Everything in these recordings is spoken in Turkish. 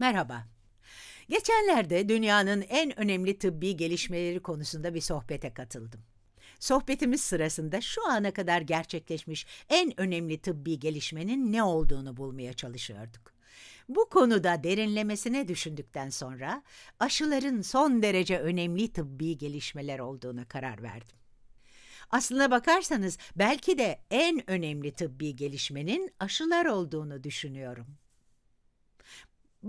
Merhaba. Geçenlerde dünyanın en önemli tıbbi gelişmeleri konusunda bir sohbete katıldım. Sohbetimiz sırasında şu ana kadar gerçekleşmiş en önemli tıbbi gelişmenin ne olduğunu bulmaya çalışıyorduk. Bu konuda derinlemesine düşündükten sonra aşıların son derece önemli tıbbi gelişmeler olduğuna karar verdim. Aslına bakarsanız belki de en önemli tıbbi gelişmenin aşılar olduğunu düşünüyorum.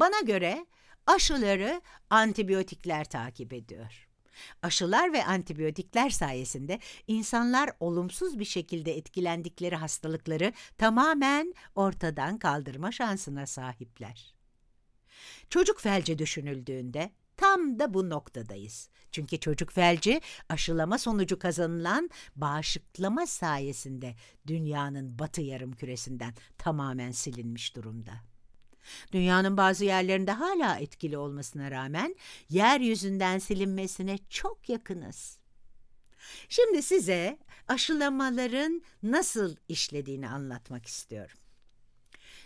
Bana göre aşıları antibiyotikler takip ediyor. Aşılar ve antibiyotikler sayesinde insanlar olumsuz bir şekilde etkilendikleri hastalıkları tamamen ortadan kaldırma şansına sahipler. Çocuk felci düşünüldüğünde tam da bu noktadayız. Çünkü çocuk felci aşılama sonucu kazanılan bağışıklama sayesinde dünyanın batı yarım küresinden tamamen silinmiş durumda. Dünyanın bazı yerlerinde hala etkili olmasına rağmen yeryüzünden silinmesine çok yakınız. Şimdi size aşılamaların nasıl işlediğini anlatmak istiyorum.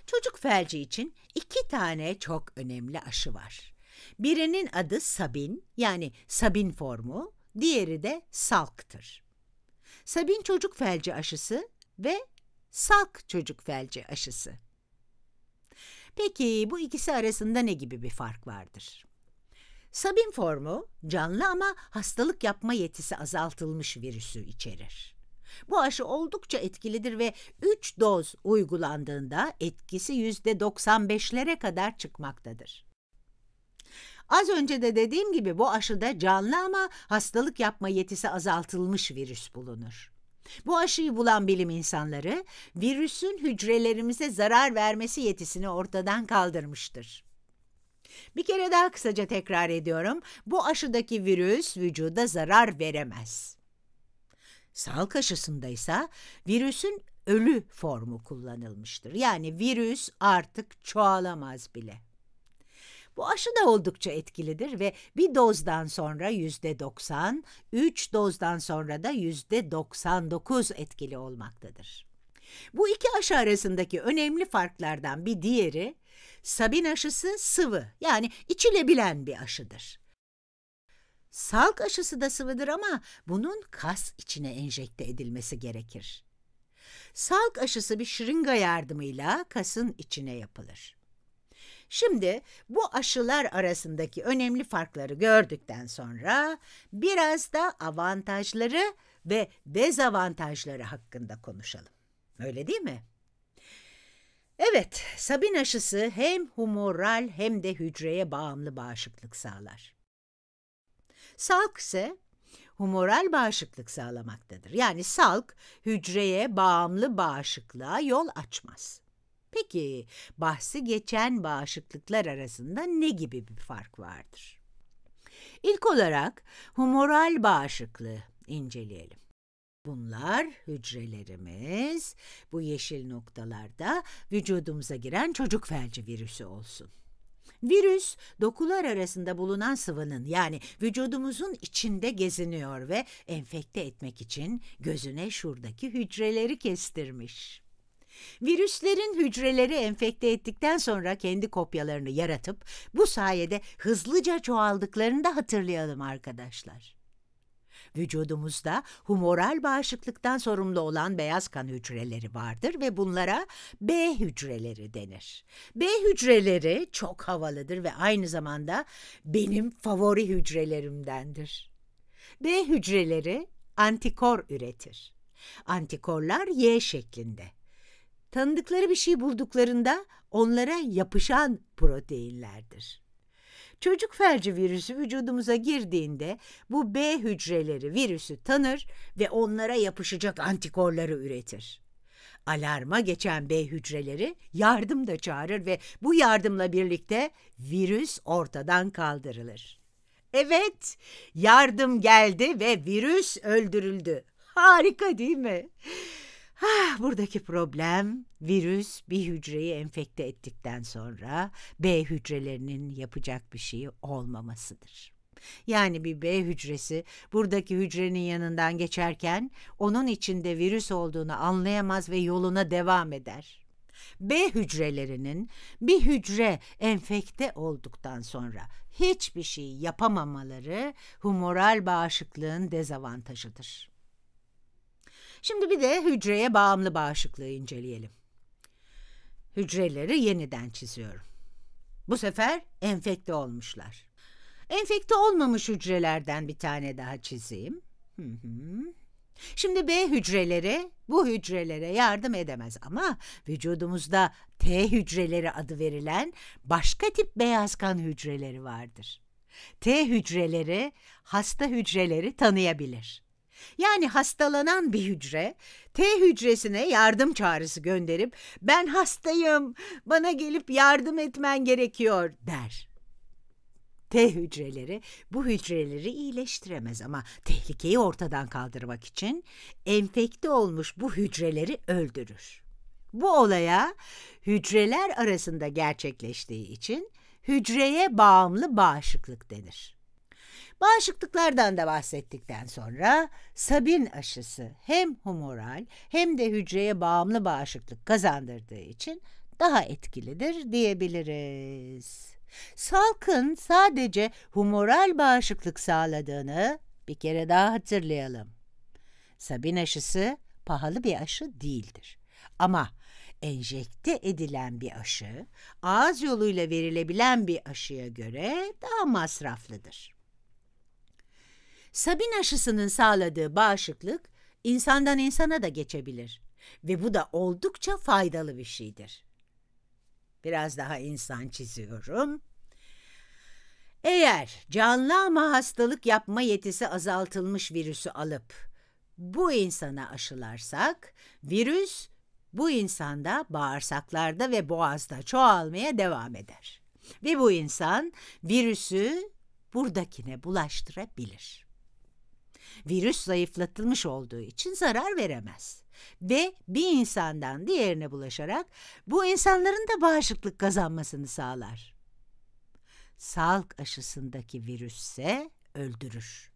Çocuk felci için iki tane çok önemli aşı var. Birinin adı Sabin yani Sabin formu, diğeri de Salk'tır. Sabin çocuk felci aşısı ve Salk çocuk felci aşısı. Peki bu ikisi arasında ne gibi bir fark vardır? Sabin formu canlı ama hastalık yapma yetisi azaltılmış virüsü içerir. Bu aşı oldukça etkilidir ve 3 doz uygulandığında etkisi %95'lere kadar çıkmaktadır. Az önce de dediğim gibi bu aşıda canlı ama hastalık yapma yetisi azaltılmış virüs bulunur. Bu aşıyı bulan bilim insanları virüsün hücrelerimize zarar vermesi yetisini ortadan kaldırmıştır. Bir kere daha kısaca tekrar ediyorum. Bu aşıdaki virüs vücuda zarar veremez. Salk aşısında ise virüsün ölü formu kullanılmıştır. Yani virüs artık çoğalamaz bile. Bu aşı da oldukça etkilidir ve bir dozdan sonra yüzde 90, 3 dozdan sonra da yüzde 99 etkili olmaktadır. Bu iki aşı arasındaki önemli farklardan bir diğeri, Sabin aşısı sıvı yani içilebilen bir aşıdır. Salk aşısı da sıvıdır ama bunun kas içine enjekte edilmesi gerekir. Salk aşısı bir şırınga yardımıyla kasın içine yapılır. Şimdi bu aşılar arasındaki önemli farkları gördükten sonra biraz da avantajları ve dezavantajları hakkında konuşalım. Öyle değil mi? Evet, Sabin aşısı hem humoral hem de hücreye bağımlı bağışıklık sağlar. Salk ise humoral bağışıklık sağlamaktadır. Yani salk hücreye bağımlı bağışıklığa yol açmaz. Peki bahsi geçen bağışıklıklar arasında ne gibi bir fark vardır? İlk olarak humoral bağışıklığı inceleyelim. Bunlar hücrelerimiz, bu yeşil noktalarda vücudumuza giren çocuk felci virüsü olsun. Virüs dokular arasında bulunan sıvının yani vücudumuzun içinde geziniyor ve enfekte etmek için gözüne şuradaki hücreleri kestirmiş. Virüslerin hücreleri enfekte ettikten sonra kendi kopyalarını yaratıp bu sayede hızlıca çoğaldıklarını da hatırlayalım arkadaşlar. Vücudumuzda humoral bağışıklıktan sorumlu olan beyaz kan hücreleri vardır ve bunlara B hücreleri denir. B hücreleri çok havalıdır ve aynı zamanda benim favori hücrelerimdendir. B hücreleri antikor üretir. Antikorlar Y şeklinde tanıdıkları bir şey bulduklarında onlara yapışan proteinlerdir. Çocuk felci virüsü vücudumuza girdiğinde bu B hücreleri virüsü tanır ve onlara yapışacak antikorları üretir. Alarma geçen B hücreleri yardım da çağırır ve bu yardımla birlikte virüs ortadan kaldırılır. Evet, yardım geldi ve virüs öldürüldü. Harika değil mi? Ah, buradaki problem virüs bir hücreyi enfekte ettikten sonra B hücrelerinin yapacak bir şeyi olmamasıdır. Yani bir B hücresi buradaki hücrenin yanından geçerken onun içinde virüs olduğunu anlayamaz ve yoluna devam eder. B hücrelerinin bir hücre enfekte olduktan sonra hiçbir şey yapamamaları humoral bağışıklığın dezavantajıdır. Şimdi bir de hücreye bağımlı bağışıklığı inceleyelim. Hücreleri yeniden çiziyorum. Bu sefer enfekte olmuşlar. Enfekte olmamış hücrelerden bir tane daha çizeyim. Hı hı. Şimdi B hücreleri bu hücrelere yardım edemez ama vücudumuzda T hücreleri adı verilen başka tip beyaz kan hücreleri vardır. T hücreleri hasta hücreleri tanıyabilir. Yani hastalanan bir hücre T hücresine yardım çağrısı gönderip ben hastayım bana gelip yardım etmen gerekiyor der. T hücreleri bu hücreleri iyileştiremez ama tehlikeyi ortadan kaldırmak için enfekte olmuş bu hücreleri öldürür. Bu olaya hücreler arasında gerçekleştiği için hücreye bağımlı bağışıklık denir. Bağışıklıklardan da bahsettikten sonra Sabin aşısı hem humoral hem de hücreye bağımlı bağışıklık kazandırdığı için daha etkilidir diyebiliriz. Salkın sadece humoral bağışıklık sağladığını bir kere daha hatırlayalım. Sabin aşısı pahalı bir aşı değildir. Ama enjekte edilen bir aşı, ağız yoluyla verilebilen bir aşıya göre daha masraflıdır. Sabin aşısının sağladığı bağışıklık insandan insana da geçebilir ve bu da oldukça faydalı bir şeydir. Biraz daha insan çiziyorum. Eğer canlı ama hastalık yapma yetisi azaltılmış virüsü alıp bu insana aşılarsak virüs bu insanda bağırsaklarda ve boğazda çoğalmaya devam eder. Ve bu insan virüsü buradakine bulaştırabilir. Virüs zayıflatılmış olduğu için zarar veremez ve bir insandan diğerine bulaşarak bu insanların da bağışıklık kazanmasını sağlar. Salk aşısındaki virüs ise öldürür.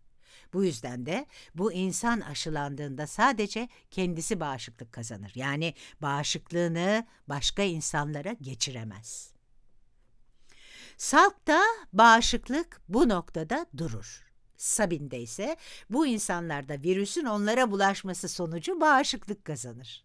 Bu yüzden de bu insan aşılandığında sadece kendisi bağışıklık kazanır. Yani bağışıklığını başka insanlara geçiremez. Salk'ta bağışıklık bu noktada durur. Sabin'de ise bu insanlarda virüsün onlara bulaşması sonucu bağışıklık kazanır.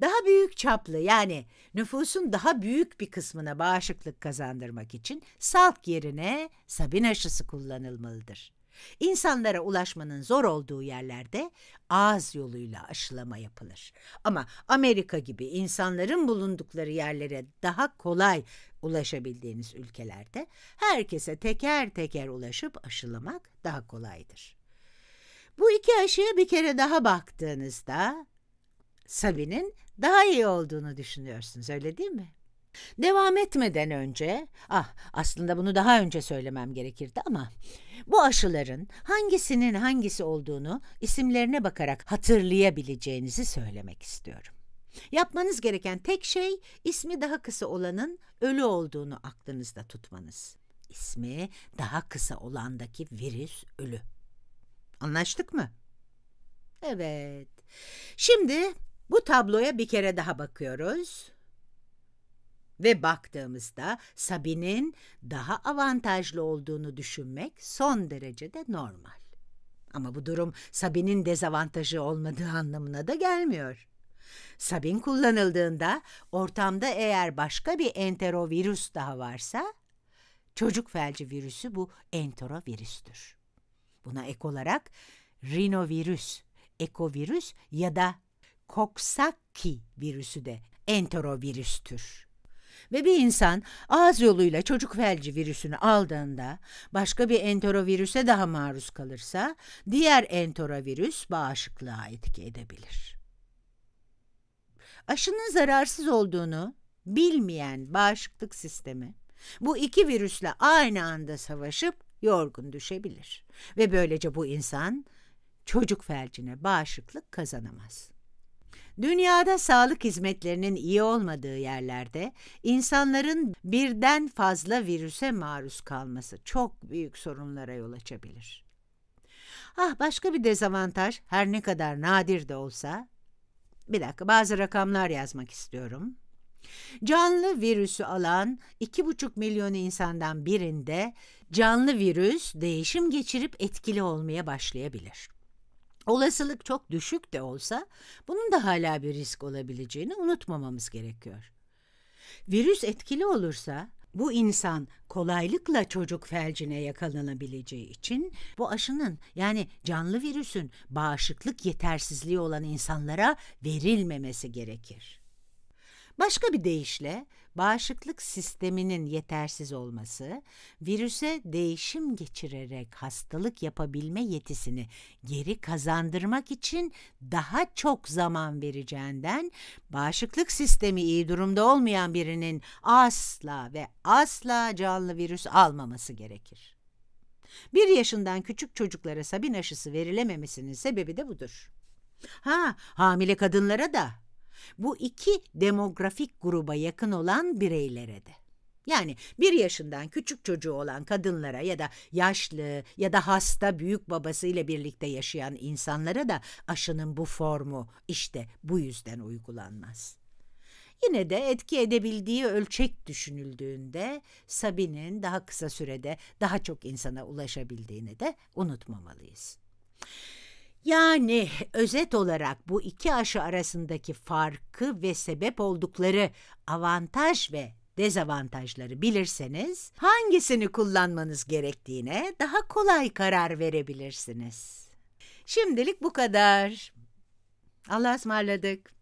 Daha büyük çaplı yani nüfusun daha büyük bir kısmına bağışıklık kazandırmak için salk yerine Sabin aşısı kullanılmalıdır. İnsanlara ulaşmanın zor olduğu yerlerde ağız yoluyla aşılama yapılır. Ama Amerika gibi insanların bulundukları yerlere daha kolay ulaşabildiğiniz ülkelerde herkese teker teker ulaşıp aşılamak daha kolaydır. Bu iki aşıya bir kere daha baktığınızda Sabi'nin daha iyi olduğunu düşünüyorsunuz öyle değil mi? Devam etmeden önce, ah aslında bunu daha önce söylemem gerekirdi ama bu aşıların hangisinin hangisi olduğunu isimlerine bakarak hatırlayabileceğinizi söylemek istiyorum. Yapmanız gereken tek şey ismi daha kısa olanın ölü olduğunu aklınızda tutmanız. İsmi daha kısa olandaki virüs ölü. Anlaştık mı? Evet. Şimdi bu tabloya bir kere daha bakıyoruz. Ve baktığımızda Sabi'nin daha avantajlı olduğunu düşünmek son derecede normal. Ama bu durum Sabi'nin dezavantajı olmadığı anlamına da gelmiyor. Sabin kullanıldığında ortamda eğer başka bir enterovirüs daha varsa çocuk felci virüsü bu enterovirüstür. Buna ek olarak rinovirüs, ekovirüs ya da Coxsackie virüsü de enterovirüstür. Ve bir insan ağız yoluyla çocuk felci virüsünü aldığında başka bir enterovirüse daha maruz kalırsa diğer enterovirüs bağışıklığa etki edebilir. Aşının zararsız olduğunu bilmeyen bağışıklık sistemi bu iki virüsle aynı anda savaşıp yorgun düşebilir ve böylece bu insan çocuk felcine bağışıklık kazanamaz. Dünyada sağlık hizmetlerinin iyi olmadığı yerlerde insanların birden fazla virüse maruz kalması çok büyük sorunlara yol açabilir. Ah başka bir dezavantaj her ne kadar nadir de olsa bir dakika bazı rakamlar yazmak istiyorum. Canlı virüsü alan 2,5 milyon insandan birinde canlı virüs değişim geçirip etkili olmaya başlayabilir. Olasılık çok düşük de olsa bunun da hala bir risk olabileceğini unutmamamız gerekiyor. Virüs etkili olursa bu insan kolaylıkla çocuk felcine yakalanabileceği için bu aşının yani canlı virüsün bağışıklık yetersizliği olan insanlara verilmemesi gerekir. Başka bir deyişle bağışıklık sisteminin yetersiz olması virüse değişim geçirerek hastalık yapabilme yetisini geri kazandırmak için daha çok zaman vereceğinden bağışıklık sistemi iyi durumda olmayan birinin asla ve asla canlı virüs almaması gerekir. Bir yaşından küçük çocuklara Sabin aşısı verilememesinin sebebi de budur. Ha, hamile kadınlara da bu iki demografik gruba yakın olan bireylere de. Yani bir yaşından küçük çocuğu olan kadınlara ya da yaşlı ya da hasta büyük babasıyla birlikte yaşayan insanlara da aşının bu formu işte bu yüzden uygulanmaz. Yine de etki edebildiği ölçek düşünüldüğünde Sabi'nin daha kısa sürede daha çok insana ulaşabildiğini de unutmamalıyız. Yani özet olarak bu iki aşı arasındaki farkı ve sebep oldukları avantaj ve dezavantajları bilirseniz hangisini kullanmanız gerektiğine daha kolay karar verebilirsiniz. Şimdilik bu kadar. Allah'a ısmarladık.